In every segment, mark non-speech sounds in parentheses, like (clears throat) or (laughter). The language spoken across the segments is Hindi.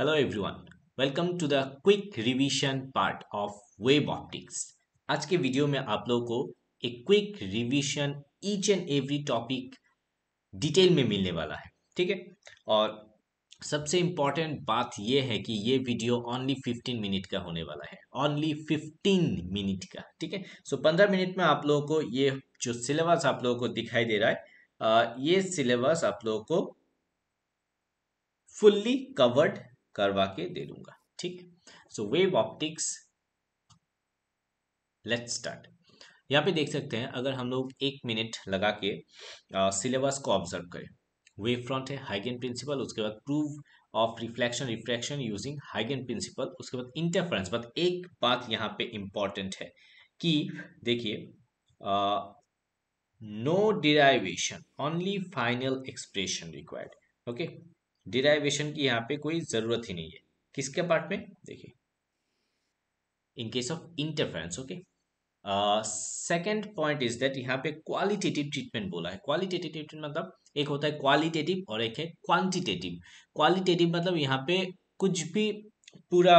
Hello everyone welcome to the quick revision part of wave optics आज के वीडियो में आप लोगों को एक quick revision each and every topic detail में मिलने वाला है ठीक है और सबसे इम्पॉर्टेंट बात यह है कि ये वीडियो ओनली 15 मिनट का होने वाला है ओनली 15 मिनट का ठीक है सो 15 मिनट में आप लोगों को ये जो सिलेबस आप लोगों को दिखाई दे रहा है आ, ये सिलेबस आप लोगों को फुल्ली कवर्ड करवा के दे दूंगा ठीक so wave optics let start यहाँ पे देख सकते हैं अगर हम लोग एक मिनट लगा के सिलेबस uh, को ऑब्जर्व करें वेव फ्रंट है हाइगेन प्रिंसिपल उसके बाद proof of reflection reflection using हाइगेन प्रिंसिपल उसके बाद इंटरफ्रेंस बट एक बात यहाँ पे इम्पॉर्टेंट है कि देखिए no derivation only final expression required okay derivation की यहाँ पे कोई ज़रूरत ही नहीं है किसके पार्ट में देखिए in case of interference okay second point is that यहाँ पे क्वालिटेटिव ट्रीटमेंट बोला है क्वालिटेटिव ट्रीटमेंट मतलब एक होता है क्वालिटेटिव और एक है क्वांटिटेटिव क्वालिटेटिव मतलब यहाँ पे कुछ भी पूरा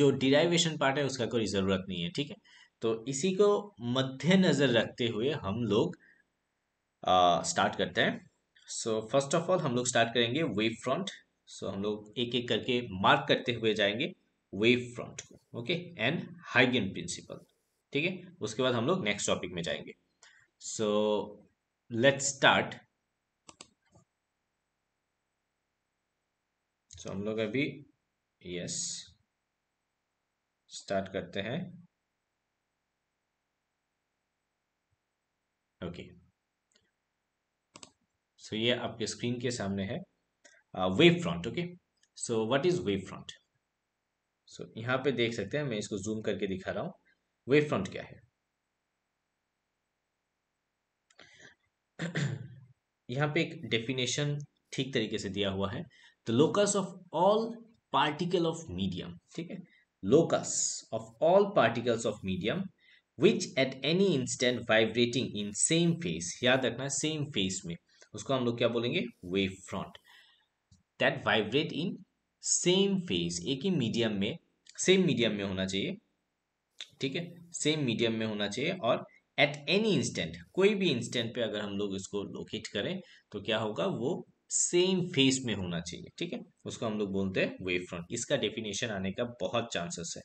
जो डिराइवेशन पार्ट है उसका कोई ज़रूरत नहीं है ठीक है तो इसी को मद्देनज़र रखते हुए हम लोग स्टार्ट uh, करते हैं सो फर्स्ट ऑफ ऑल हम लोग स्टार्ट करेंगे वेव फ्रंट सो हम लोग एक एक करके मार्क करते हुए जाएंगे वेव फ्रंट को ओके एंड हाइगन प्रिंसिपल ठीक है उसके बाद हम लोग नेक्स्ट टॉपिक में जाएंगे सो लेट्स स्टार्ट सो हम लोग अभी यस स्टार्ट करते हैं ओके okay. सो तो ये आपके स्क्रीन के सामने है wave front okay so what is wave front so यहाँ पे देख सकते हैं मैं इसको जूम करके दिखा रहा हूँ वेव फ्रंट क्या है (clears throat) यहाँ पे एक डेफिनेशन ठीक तरीके से दिया हुआ है the locus of all particle of medium ठीक है locus of all particles of medium which at any instant vibrating in same phase याद रखना सेम फेस में उसको हम लोग क्या बोलेंगे wave front that vibrate in same phase एक ही मीडियम में सेम मीडियम में होना चाहिए ठीक है सेम मीडियम में होना चाहिए और एट एनी इंस्टेंट कोई भी इंस्टेंट पे अगर हम लोग इसको लोकेट करें तो क्या होगा वो सेम फेस में होना चाहिए ठीक है उसको हम लोग बोलते हैं वेव फ्रंट इसका डेफिनेशन आने का बहुत चांसेस है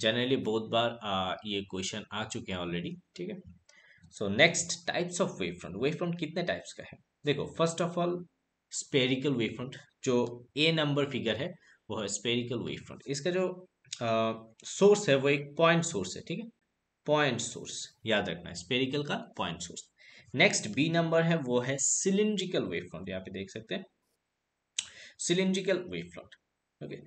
जनरली बहुत बार आ, ये क्वेश्चन आ चुके हैं ऑलरेडी ठीक है so next types of wave front wave front कितने टाइप्स का है देखो first of all spherical wave front जो ए नंबर फिगर है वो है स्पेरिकल वेव फ्रंट इसका जो सोर्स uh, है वो एक पॉइंट सोर्स है ठीक है पॉइंट सोर्स याद रखना है स्पेरिकल का point source next B number है वो है सिलिंड्रिकल वेव फ्रंट यहाँ पे देख सकते हैं सिलिंड्रिकल वेव फ्रंट ओके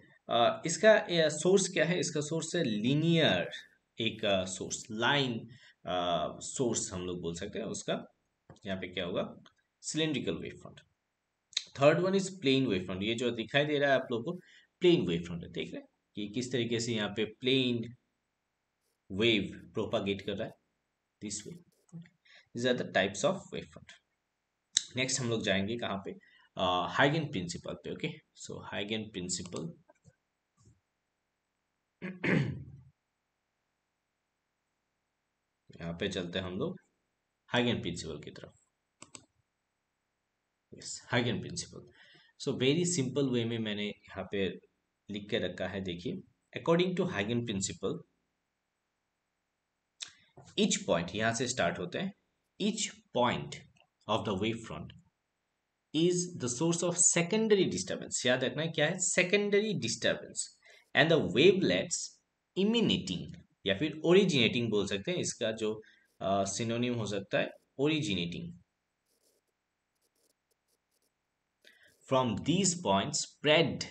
इसका सोर्स क्या है इसका सोर्स है लीनियर एक सोर्स लाइन सोर्स हम लोग बोल सकते हैं उसका यहाँ पे क्या होगा cylindrical wave front third one is plane wave front ये जो दिखाई दे रहा है आप लोग को प्लेन वेव फ्रंट है देख रहे हैं कि किस तरीके से यहाँ पे प्लेन वेव प्रोपागेट कर रहा है this way this are the types of wave front next हम लोग जाएंगे कहाँ पे हाइगन प्रिंसिपल पे ओके सो हाइगेन प्रिंसिपल यहाँ पे चलते हैं हम लोग हाइग एंड प्रिंसिपल की तरफ yes and principle so very simple way में मैंने यहाँ पे लिख के रखा है देखिए अकॉर्डिंग टू हाइगेन प्रिंसिपल इच पॉइंट यहां से स्टार्ट होते हैं each point of the wave front is the source of secondary disturbance याद रखना है क्या है secondary disturbance and the wavelets emanating या फिर ओरिजिनेटिंग बोल सकते हैं इसका जो सिनोनिम हो सकता है originating from these point spread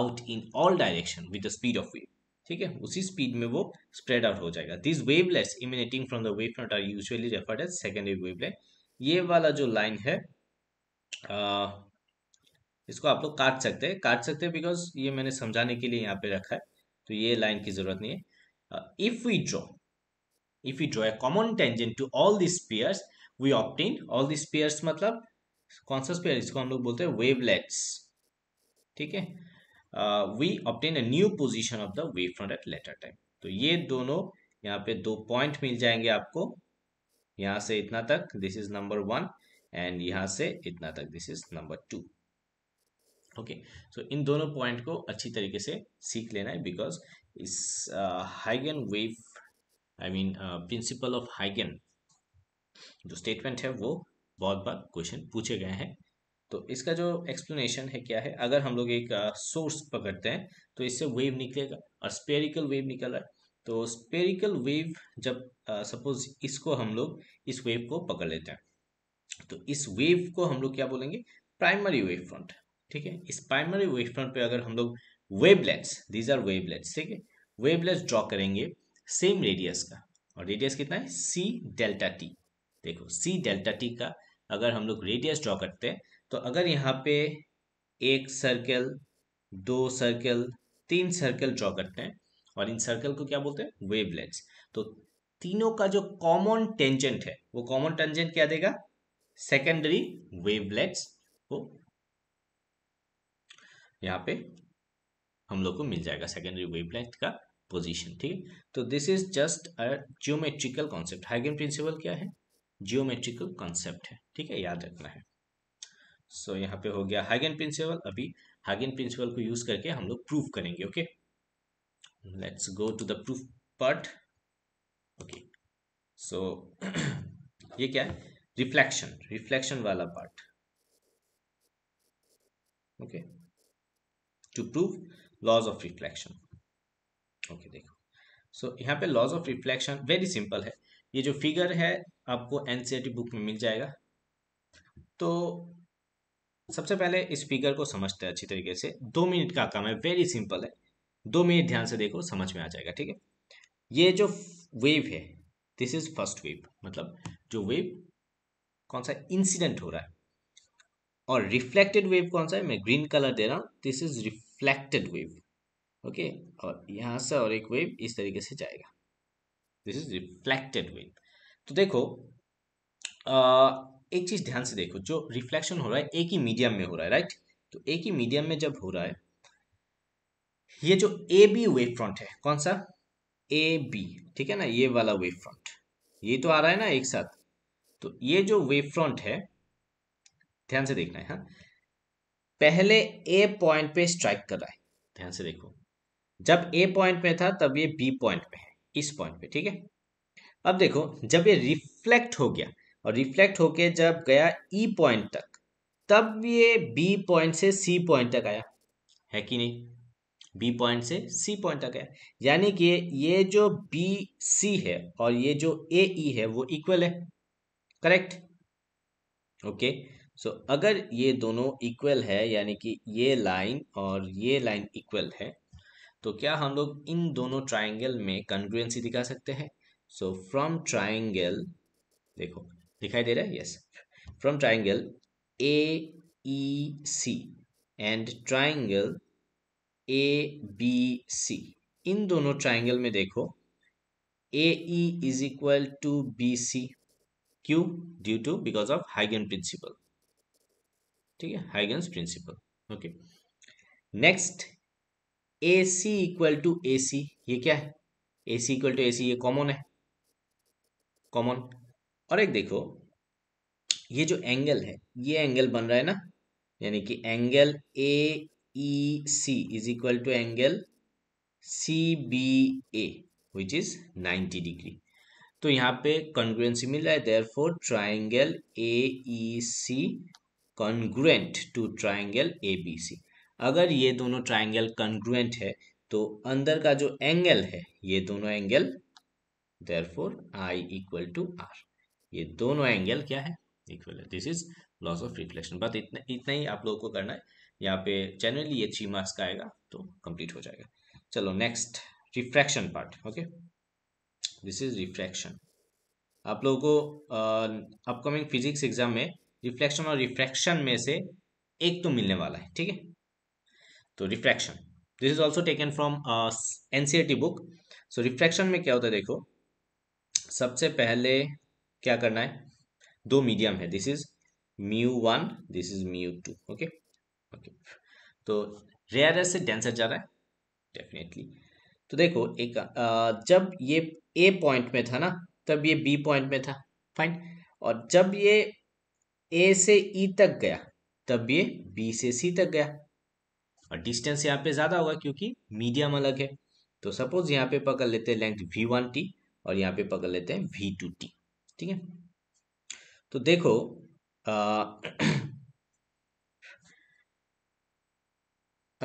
out in all direction with the speed of wave ठीक है उसी स्पीड में वो स्प्रेड आउट हो जाएगा this wavelets emanating from the wave front are usually referred as secondary wavelet ये वाला जो लाइन है आ, इसको आप लोग काट सकते हैं काट सकते हैं बिकॉज ये मैंने समझाने के लिए यहाँ पे रखा है तो ये लाइन की जरूरत नहीं है Uh, if we draw, if we draw a common tangent to all these pairs, we obtain all these pairs मतलब कौन सा पेयर इसको हम लोग बोलते हैं वेवलेट्स ठीक है we obtain a new position of the wave front at later time तो ये दोनों यहाँ पे दो पॉइंट मिल जाएंगे आपको यहाँ से इतना तक this is number one and यहाँ से इतना तक this is number two okay so इन दोनों पॉइंट को अच्छी तरीके से सीख लेना है because is uh, Huygen wave I mean principle of Huygen. जो स्टेटमेंट है वो बहुत बार क्वेश्चन पूछे गए हैं तो इसका जो एक्सप्लेनेशन है क्या है अगर हम लोग एक सोर्स uh, पकड़ते हैं तो इससे वेव निकलेगा और स्पेरिकल वेव निकल रहा है तो स्पेरिकल वेव जब सपोज uh, इसको हम लोग इस वेव को पकड़ लेते हैं तो इस वेव को हम लोग क्या बोलेंगे प्राइमरी वेव फ्रंट ठीक है इस प्राइमरी वेव फ्रंट पर अगर हम लोग वेबलेट्स दीज आर वेबलेट्स ठीक है वेबलेट्स ड्रॉ करेंगे सेम रेडियस का और रेडियस कितना है सी डेल्टा टी देखो सी डेल्टा टी का अगर हम लोग रेडियस ड्रॉ करते हैं तो अगर यहाँ पे एक सर्कल दो सर्कल तीन सर्कल ड्रॉ करते हैं और इन सर्कल को क्या बोलते हैं वेबलेट्स तो तीनों का जो कॉमन टेंजेंट है वो कॉमन टेंजेंट क्या देगा सेकेंडरी वेबलेट्स को यहाँ पे हम लोग को मिल जाएगा सेकेंडरी वेवलेंथ का पोजीशन ठीक तो this is just a geometrical concept हाइगन प्रिंसिपल क्या है जियोमेट्रिकल कॉन्सेप्ट है ठीक है याद रखना है सो so, यहाँ पे हो गया हाइगन प्रिंसिपल अभी हाइगन प्रिंसिपल को यूज करके हम लोग प्रूफ करेंगे okay let's go to the proof part okay so ये क्या है रिफ्लेक्शन रिफ्लेक्शन वाला part okay to proof laws of reflection okay देखो सो so, यहाँ पे laws of reflection very simple है ये जो फिगर है आपको एनसीईआरटी बुक e में मिल जाएगा तो सबसे पहले इस फिगर को समझते हैं अच्छी तरीके से दो मिनट का काम है वेरी सिंपल है दो मिनट ध्यान से देखो समझ में आ जाएगा ठीक है ये जो वेव है दिस इज फर्स्ट वेव मतलब जो वेव कौन सा इंसिडेंट हो रहा है और रिफ्लेक्टेड वेव कौन सा है मैं ग्रीन कलर दे रहा हूँ this is reflected wave okay और यहाँ से और एक वेव इस तरीके से जाएगा दिस इज रिफ्लेक्टेड वेव तो देखो आ, एक चीज ध्यान से देखो जो रिफ्लेक्शन हो रहा है एक ही मीडियम में हो रहा है राइट तो एक ही मीडियम में जब हो रहा है ये जो ए बी वेव फ्रंट है कौन सा ए बी ठीक है ना ये वाला वेव फ्रंट ये तो आ रहा है ना एक साथ तो ये जो वेव फ्रंट है ध्यान से देखना है हा? पहले ए पॉइंट पे स्ट्राइक कर रहा है ध्यान से देखो जब ए पॉइंट में था तब ये बी पॉइंट पे है इस पॉइंट पे ठीक है अब देखो जब ये रिफ्लेक्ट हो गया और रिफ्लेक्ट होके जब गया ई e पॉइंट तक तब ये बी पॉइंट से सी पॉइंट तक आया है कि नहीं बी पॉइंट से सी पॉइंट तक आया यानी कि ये जो बी सी है और ये जो ए ई e है वो इक्वल है correct okay okay? So so, अगर ये दोनों इक्वल है यानी कि ये लाइन और ये लाइन इक्वल है तो क्या हम लोग इन दोनों ट्राइंगल में कन्ग्रुएंसी दिखा सकते हैं सो फ्रॉम ट्राइंगल देखो दिखाई दे रहा है yes from triangle A E C and triangle A B C इन दोनों ट्राइंगल में देखो A E is equal to B C Q due to because of हाइगन प्रिंसिपल ठीक है Huygens principle okay next A C equal to A C ये क्या है ए C equal to A C ये कॉमन है कॉमन और एक देखो ये जो एंगल है ये एंगल बन रहा है ना यानी कि angle A E C is equal to angle C B A which is 90 degree तो यहाँ पे कॉन्ग्रुएंसी मिल रहा है therefore triangle A E C congruent to triangle A B C अगर ये दोनों ट्राइंगल कॉन्ग्रुएंट है तो अंदर का जो एंगल है ये दोनों angle therefore I equal to R ये दोनों एंगल क्या है इक्वल है this is laws of reflection बस इतना इतना ही आप लोगों को करना है यहाँ पे जनरली ये थ्री मार्क्स का आएगा तो कंप्लीट हो जाएगा चलो next refraction part okay this is refraction आप लोगों को अपकमिंग फिजिक्स एग्जाम में रिफ्लेक्शन और रिफ्रैक्शन में से एक तो मिलने वाला है ठीक है तो refraction this is also taken from NCERT book so refraction में क्या होता है देखो सबसे पहले क्या करना है दो मीडियम है this is mu one this is mu two okay okay तो रेयर से डेंसर जा रहा है डेफिनेटली तो देखो एक आ, जब ये ए पॉइंट में था ना तब ये बी पॉइंट में था फाइन और जब ये ए से ई e तक गया तब ये बी से सी तक गया और डिस्टेंस यहाँ पे ज़्यादा होगा क्योंकि मीडियम अलग है तो सपोज यहाँ पे पकड़ लेते हैं लेंथ वी वन टी और यहाँ पे पकड़ लेते हैं वी टू टी ठीक है तो देखो आ, (clears throat)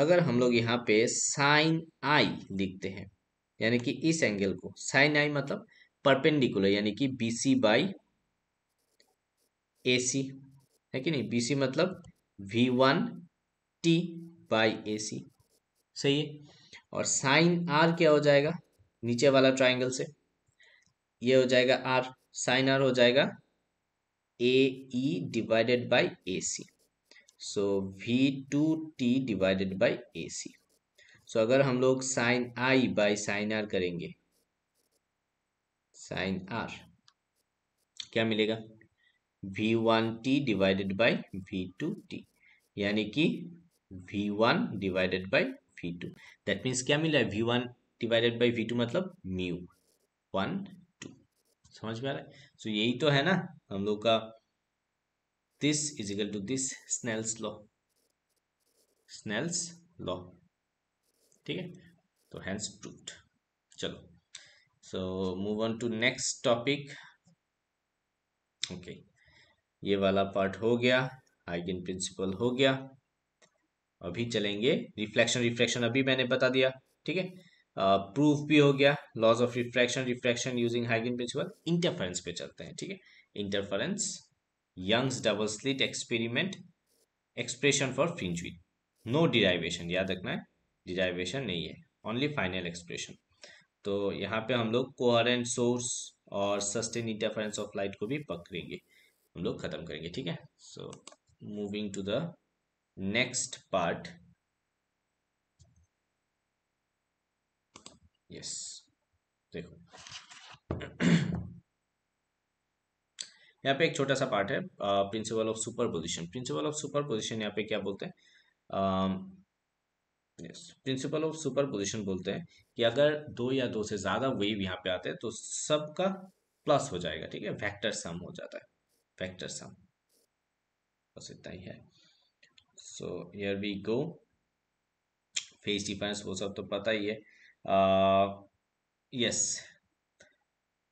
अगर हम लोग यहाँ पे साइन आई लिखते हैं यानी कि इस एंगल को साइन आई मतलब परपेंडिकुलर यानी कि बी सी बाई ए सी है कि नहीं बी सी मतलब V one T by A C सही है और साइन आर क्या हो जाएगा नीचे वाला ट्राइंगल से ये हो जाएगा आर साइन आर हो जाएगा A E divided by A C so V two T divided by A C so अगर हम लोग sine I by sine R करेंगे साइन आर क्या मिलेगा V one T divided by V two T यानी कि V one divided by V two that means क्या मिला है V one divided by V two मतलब म्यू वन टू समझ में आ रहा है सो यही तो है ना हम लोग का this is equal to this Snell's law Snell's law ठीक है तो हैंस प्रूव्ड चलो so move on to next topic okay ये वाला पार्ट हो गया आइगन प्रिंसिपल हो गया अभी चलेंगे रिफ्लेक्शन रिफ्रैक्शन अभी मैंने बता दिया ठीक है प्रूफ भी हो गया laws of refraction refraction using हाइगन प्रिंसिपल इंटरफेरेंस पे चलते हैं ठीक है interference Young's double slit experiment expression for fringe with no derivation याद रखना है डिराइवेशन नहीं है ओनली फाइनल एक्सप्रेशन तो यहाँ पे हम लोग कोहरेंट सोर्स और सस्टेन इंटरफेरेंस ऑफ लाइट को भी पकड़ेंगे हम लोग ख़त्म करेंगे ठीक है so moving to the next part yes देखो (clears throat) यहाँ पे एक छोटा सा पार्ट है principle of superposition principle of superposition यहाँ पे क्या बोलते हैं yes principle of superposition बोलते हैं कि अगर दो या दो से ज़्यादा वेव यहाँ पे आते हैं तो सबका प्लस हो जाएगा ठीक है फैक्टर सम हो जाता है factor sum बस इतना ही है so here we go phase difference वो सब तो पता ही है यस uh, yes.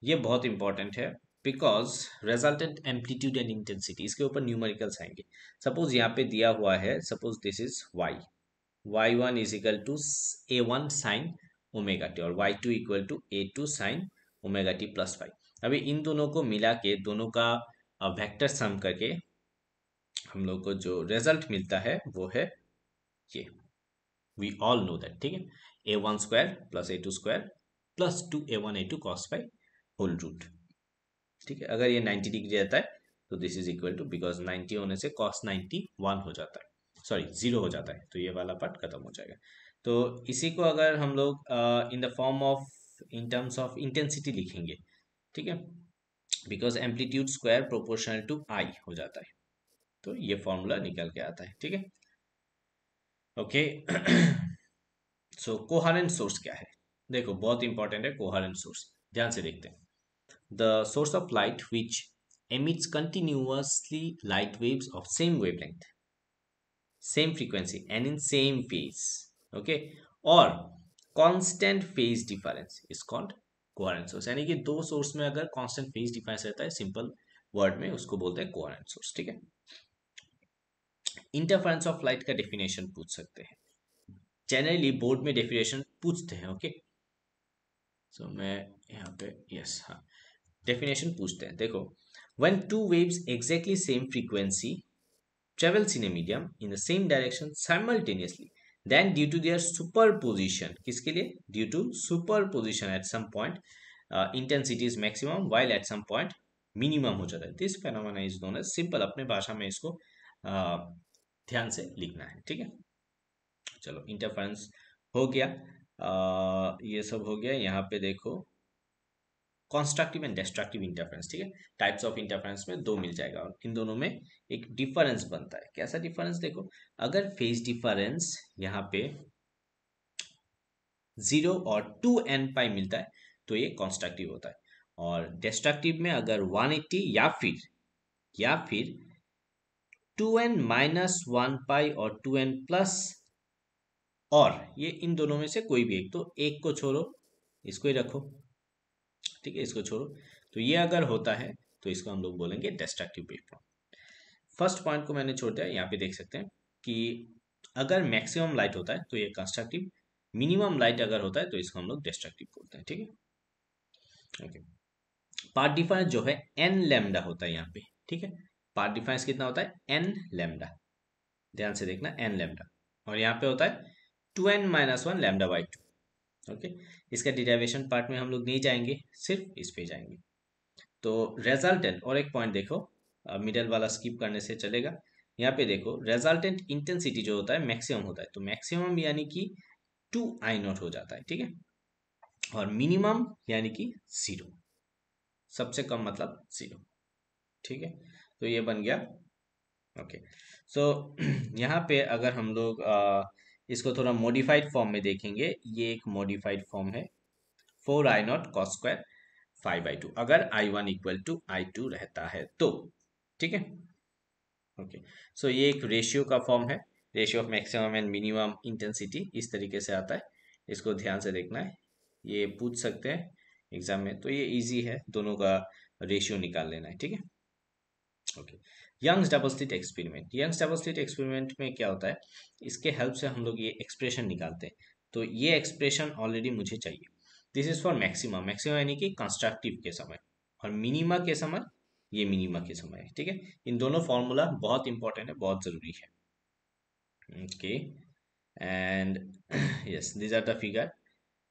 ये बहुत इंपॉर्टेंट है because resultant amplitude and intensity इसके ऊपर न्यूमेरिकल्स आएंगे सपोज यहाँ पे दिया हुआ है suppose this is y y one is equal to a one sine omega t और y two equal to a two sine omega t plus अभी इन दोनों को मिला के दोनों का वेक्टर सम करके हम लोग को जो रिजल्ट मिलता है वो है ये वी ऑल नो दैट ठीक है a one square plus a two square plus two a one a two cos by whole root ठीक है अगर ये नाइन्टी डिग्री रहता है तो this is equal to because ninety होने से कॉस नाइन्टी वन हो जाता है सॉरी जीरो हो जाता है तो ये वाला पार्ट खत्म हो जाएगा तो इसी को अगर हम लोग in the form of in terms of intensity लिखेंगे ठीक है because amplitude square proportional to I हो जाता है तो ये फॉर्मूला निकल के आता है ठीक है ओके सो कोहारेंट सोर्स क्या है देखो बहुत इंपॉर्टेंट है कोहारेंट सोर्स ध्यान से देखते हैं the source of light which emits continuously light wave of same wavelength same frequency and in same phase okay और constant phase difference is called coherent source यानी कि दो सोर्स में अगर कॉन्स्टेंट फेज डिफरेंस रहता है सिंपल वर्ड में उसको बोलते हैं कोरेंट सोर्स ठीक है इंटरफेरेंस ऑफ लाइट का डेफिनेशन पूछ सकते हैं जनरली बोर्ड में डेफिनेशन पूछते हैं ओके सो so, मैं यहाँ पे यस yes, हाँ डेफिनेशन पूछते हैं देखो when two waves exactly same frequency travels in a medium in the same direction simultaneously then due to their position किसके लिए due to superposition at some point intensity is maximum while at some point minimum हो जाता है this phenomena is known as simple अपने भाषा में इसको uh, ध्यान से लिखना है ठीक है चलो इंटरफेरेंस हो गया uh, ये सब हो गया यहाँ पे देखो कॉन्स्ट्रक्टिव एंड डिस्ट्रक्टिव इंटरफ्रेंस ठीक है टाइप्स ऑफ इंटरफ्रेंस में दो मिल जाएगा और इन दोनों में एक डिफरेंस बनता है कैसा डिफरेंस देखो अगर फेज डिफरेंस यहाँ पे जीरो और टू एन पाई मिलता है तो ये कॉन्स्ट्रक्टिव होता है और डिस्ट्रक्टिव में अगर 180 या फिर या फिर two n minus one pi और टू एन प्लस और ये इन दोनों में से कोई भी एक तो एक को छोड़ो इसको ही रखो ठीक है इसको छोड़ो तो ये अगर होता है तो इसको हम लोग बोलेंगे destructive wave form first point को मैंने छोड़ दिया यहाँ पे देख सकते हैं कि अगर मैक्सिमम लाइट होता है तो ये कंस्ट्रक्टिव मिनिमम लाइट अगर होता है तो इसको हम लोग डिस्ट्रक्टिव बोलते हैं ठीक है ओके पार्ट डिफरेंस जो है एन लेमडा होता है यहाँ पे ठीक है पार्ट डिफरेंस कितना होता है एन लेमडा ध्यान से देखना एन लेमडा और यहाँ पे होता है two n minus one lambda by two okay इसका डिराइवेशन पार्ट में हम लोग नहीं जाएंगे सिर्फ इस पे जाएंगे तो रेजल्टेंट और एक पॉइंट देखो मिडल वाला स्किप करने से चलेगा यहाँ पे देखो रेजल्टेंट इंटेंसिटी जो होता है मैक्सिमम होता है तो मैक्सिमम यानी कि टू आई नॉट हो जाता है ठीक है और मिनिमम यानी कि जीरो सबसे कम मतलब जीरो ठीक है तो ये बन गया ओके सो so, (clears throat) यहाँ पे अगर हम लोग इसको थोड़ा मॉडिफाइड फॉर्म में देखेंगे ये एक मॉडिफाइड फॉर्म है four I naught cos square five I two अगर I one equal to I two रहता है तो ठीक है ओके सो ये एक रेशियो का फॉर्म है ratio of maximum and minimum intensity इस तरीके से आता है इसको ध्यान से देखना है ये पूछ सकते हैं एग्जाम में तो ये इजी है दोनों का रेशियो निकाल लेना है ठीक है okay Young's double slit experiment Young's double slit experiment में क्या होता है इसके हेल्प से हम लोग ये एक्सप्रेशन निकालते हैं तो ये एक्सप्रेशन ऑलरेडी मुझे चाहिए this is for maxima maxima यानी कि कंस्ट्रक्टिव के समय और मिनिमा के समय ये मिनिमा के समय है ठीक है इन दोनों फॉर्मूला बहुत इंपॉर्टेंट है बहुत ज़रूरी है okay and yes these are the figure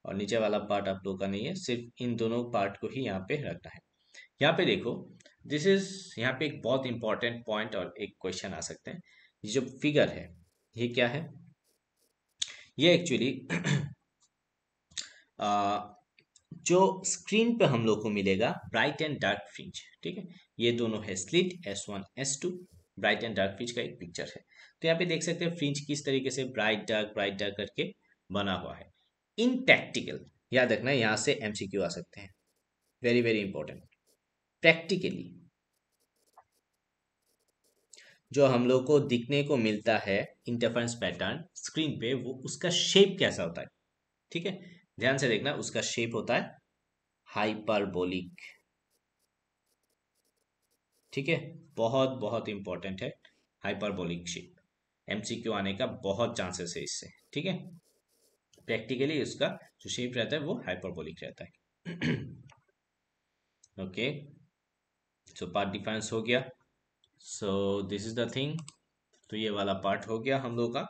और नीचे वाला पार्ट आप लोग का नहीं है सिर्फ इन दोनों पार्ट को ही यहाँ पे रखना है यहाँ पे देखो दिस इज यहाँ पे एक बहुत इंपॉर्टेंट पॉइंट और एक क्वेश्चन आ सकते हैं ये जो फिगर है ये क्या है ये एक्चुअली (clears throat) uh, जो स्क्रीन पे हम लोग को मिलेगा ब्राइट एंड डार्क फ्रिंज ठीक है ये दोनों है slit S one S two bright and dark fringe का एक पिक्चर है तो यहाँ पे देख सकते हैं फ्रिंज किस तरीके से ब्राइट डार्क ब्राइट डार्क करके बना हुआ है इन प्रैक्टिकल याद रखना यहाँ से एमसीक्यू आ सकते हैं वेरी वेरी इंपॉर्टेंट प्रैक्टिकली जो हम लोग को दिखने को मिलता है इंटरफेरेंस पैटर्न स्क्रीन पे वो उसका शेप कैसा होता है ठीक है ध्यान से देखना उसका शेप होता है हाइपरबोलिक ठीक है बहुत बहुत इंपॉर्टेंट है हाइपरबोलिक शेप एमसीक्यू आने का बहुत चांसेस है इससे ठीक है प्रैक्टिकली उसका जो शेप रहता है वो हाइपरबोलिक रहता है okay (clears throat) okay. So path difference हो गया so this is the thing तो ये वाला पार्ट हो गया हम लोग का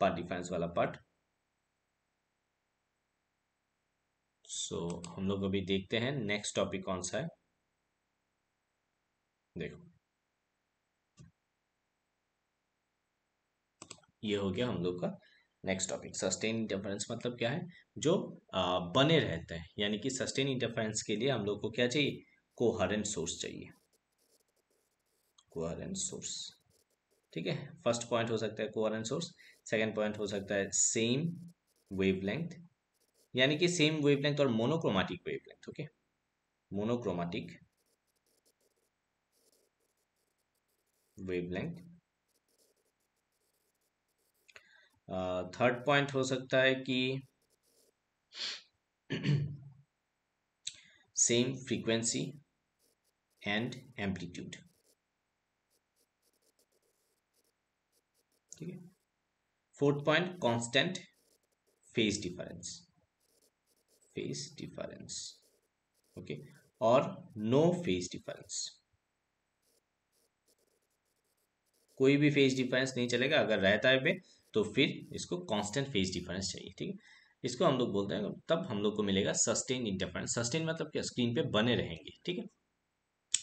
पार्ट डिफेंस वाला पार्ट सो so, हम लोग अभी देखते हैं नेक्स्ट टॉपिक कौन सा है देखो ये हो गया हम लोग का नेक्स्ट टॉपिक सस्टेन इंटरफेरेंस मतलब क्या है जो आ, बने रहते हैं यानी कि सस्टेन इंटरफेरेंस के लिए हम लोग को क्या चाहिए कोहरेंट सोर्स चाहिए कोहरेंट सोर्स ठीक है फर्स्ट पॉइंट हो सकता है कोहरेंट सोर्स सेकंड पॉइंट हो सकता है सेम वेवलेंथ यानी कि सेम वेवलेंथ और monochromatic wavelength okay monochromatic wavelength third point हो सकता है कि (clears throat) सेम फ्रीक्वेंसी एंड एम्पलीट्यूड ठीक है fourth point constant phase difference phase difference okay और नो फेज डिफरेंस कोई भी फेज डिफरेंस नहीं चलेगा अगर रहता है तो फिर इसको कांस्टेंट फेज डिफरेंस चाहिए ठीक है इसको हम लोग बोलते हैं तब हम लोग को मिलेगा सस्टेन इंटरफरेंस सस्टेन मतलब क्या स्क्रीन पे बने रहेंगे ठीक है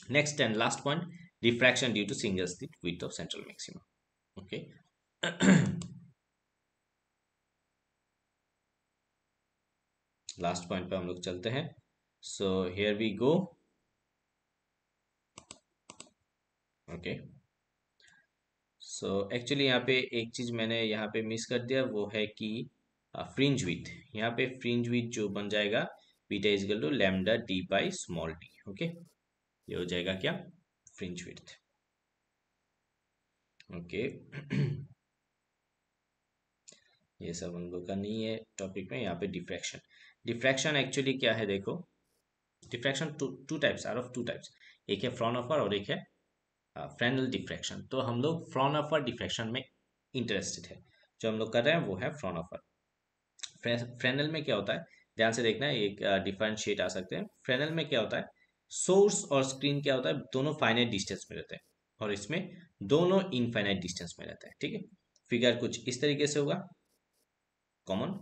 next and last point diffraction due to single slit width of central maximum okay last (clears throat) point पे हम लोग चलते हैं so here we go okay so actually यहाँ पे एक चीज मैंने यहाँ पे मिस कर दिया वो है कि फ्रिंज विथ यहाँ पे फ्रिंज विथ जो बन जाएगा beta is equal to lambda D by small d okay ये हो जाएगा क्या फ्रिंज विड्थ ओके ये सब हम लोग का नहीं है टॉपिक में यहाँ पे डिफ्रैक्शन डिफ्रैक्शन एक्चुअली क्या है देखो diffraction two two types are of two types एक है फ्रॉन ऑफर और एक है फ्रेनल uh, डिफ्रैक्शन तो हम लोग फ्रॉन ऑफर डिफ्रैक्शन में इंटरेस्टेड है जो हम लोग कर रहे हैं वो है फ्रॉन फ्रॉनऑफर फ्रेनल में क्या होता है ध्यान से देखना है एक डिफरेंट uh, शेड आ सकते हैं फ्रेनल में क्या होता है सोर्स और स्क्रीन क्या होता है दोनों फाइनाइट डिस्टेंस में रहते हैं और इसमें दोनों इनफाइनाइट डिस्टेंस में रहते हैं ठीक है फिगर कुछ इस तरीके से होगा कॉमन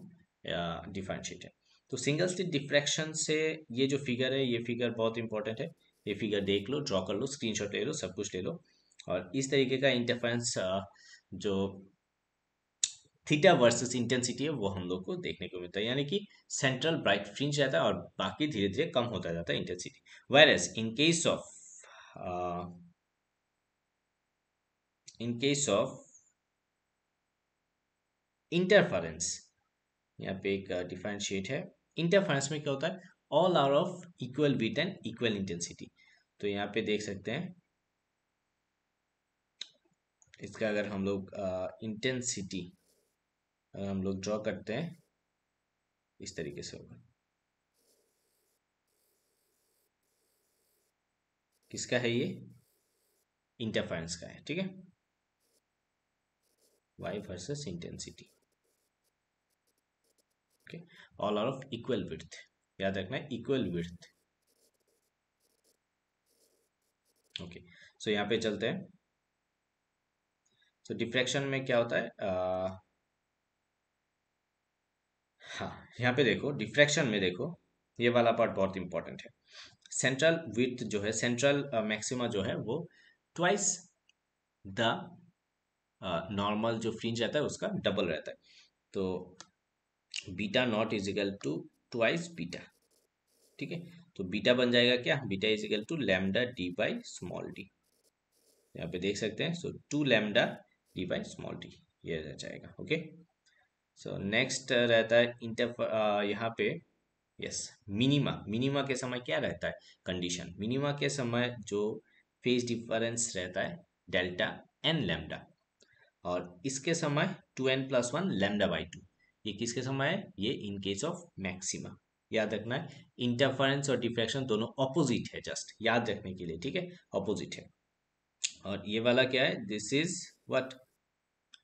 डिफ्रेंशिएट है तो सिंगल स्लिट डिफ्रैक्शन से ये जो फिगर है ये फिगर बहुत इंपॉर्टेंट है ये फिगर देख लो ड्रॉ कर लो स्क्रीनशॉट ले लो सब कुछ ले लो और इस तरीके का इंटरफेरेंस जो थीटा वर्सेस इंटेंसिटी है वो हम लोग को देखने को मिलता है यानी कि सेंट्रल ब्राइट फ्रिंज रहता है और बाकी धीरे धीरे कम होता जाता है intensity whereas in case in case of in case of interference यहाँ पे एक डिफरेंशिएट uh, है इंटरफरेंस में क्या होता है all are of equal width and equal intensity तो यहाँ पे देख सकते हैं इसका अगर हम लोग इंटेंसिटी uh, अगर हम लोग ड्रॉ करते हैं इस तरीके से होगा किसका है ये इंटरफेरेंस का है ठीक है y versus intensity okay all are of equal width याद रखना है इक्वल विर्थ ओके सो यहां पे चलते हैं सो so, डिफ्रैक्शन में क्या होता है हाँ यहाँ पे देखो डिफ्रैक्शन में देखो ये वाला पार्ट बहुत इंपॉर्टेंट है सेंट्रल विथ जो है सेंट्रल मैक्सिमा जो है वो ट्वाइस द नॉर्मल जो फ्रिंज रहता है उसका डबल रहता है तो beta naught is equal to twice beta ठीक है तो बीटा बन जाएगा क्या beta is equal to lambda D by small d यहाँ पे देख सकते हैं so two lambda D by small d ये रह जाएगा ओके सो नेक्स्ट uh, रहता है इंटर uh, यहाँ पे यस मिनिमा मिनिमा के समय क्या रहता है कंडीशन मिनिमा के समय जो फेज डिफरेंस रहता है डेल्टा एन लेमडा और इसके समय two n plus one lambda by two ये किसके समय है ये इन केस ऑफ मैक्सिमा याद रखना है इंटरफरेंस और डिफ्रैक्शन दोनों ऑपोजिट है जस्ट याद रखने के लिए ठीक है ऑपोजिट है और ये वाला क्या है दिस इज वट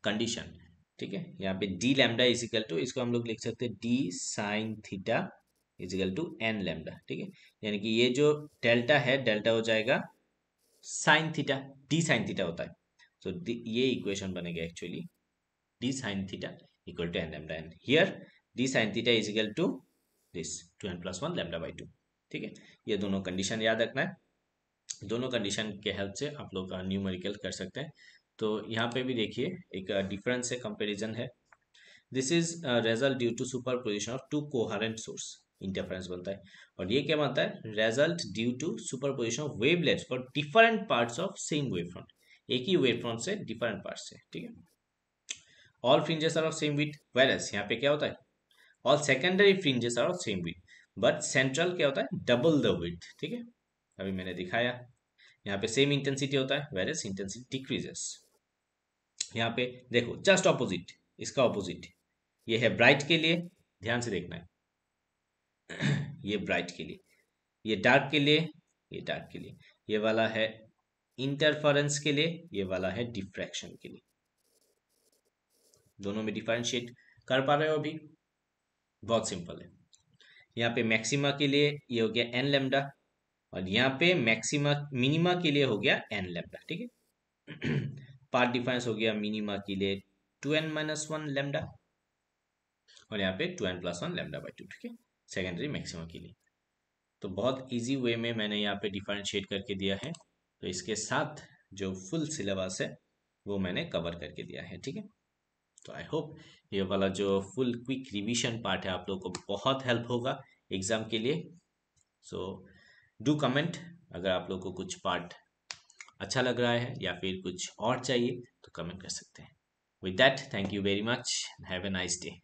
कंडीशन ठीक है यहाँ पे डी लेमडा इजिकल टू इसको हम लोग लिख सकते हैं d sine theta is equal to n lambda ठीक है यानी कि ये जो डेल्टा है डेल्टा हो जाएगा sine theta d sine theta होता है सो so, ये इक्वेशन बनेगा actually d sine theta equal to n lambda n here d sine theta is equal to this two n plus one lambda by two ठीक है ये दोनों कंडीशन याद रखना है दोनों कंडीशन के हेल्प से आप लोग न्यूमेरिकल कर सकते हैं तो यहाँ पे भी देखिए एक डिफरेंस है कंपेरिजन है this is result due to superposition of two coherent source interference बनता है और ये क्या बनता है result due to superposition of lets for different part of same wave front एक ही वेव फ्रंट से डिफरेंट पार्ट से ठीक है all fringes are of same width whereas यहाँ पे क्या होता है all secondary fringes are of same width but central क्या होता है डबल द विथ ठीक है अभी मैंने दिखाया यहाँ पे सेम इंटेंसिटी होता है वायरस इंटेंसिटी डिक्रीजेस यहाँ पे देखो जस्ट ऑपोजिट इसका ऑपोजिट ये है ब्राइट के लिए ध्यान से देखना है (clears throat) ये ब्राइट के लिए ये डार्क के लिए ये डार्क के लिए ये वाला है इंटरफरेंस के लिए ये वाला है डिफ्रैक्शन के लिए दोनों में डिफ्रेंशिएट कर पा रहे हो अभी बहुत सिंपल है यहाँ पे मैक्सिमा के लिए ये हो गया एन लेमडा और यहाँ पे मैक्सिमा मिनिमा के लिए हो गया एन लेमडा ठीक है (clears throat) पार्ट डिफरेंस हो गया मिनिमा के लिए two n minus one lambda और यहाँ पे two n plus one lambda by two ठीक है सेकेंडरी मैक्सिमा के लिए तो बहुत इजी वे में मैंने यहाँ पे डिफरेंशिएट करके दिया है तो इसके साथ जो फुल सिलेबस है वो मैंने कवर करके दिया है ठीक है तो आई होप ये वाला जो फुल क्विक रिविजन पार्ट है आप लोगों को बहुत हेल्प होगा एग्ज़ाम के लिए सो डू कमेंट अगर आप लोग को कुछ पार्ट अच्छा लग रहा है या फिर कुछ और चाहिए तो कमेंट कर सकते हैं with that thank you very much have a nice day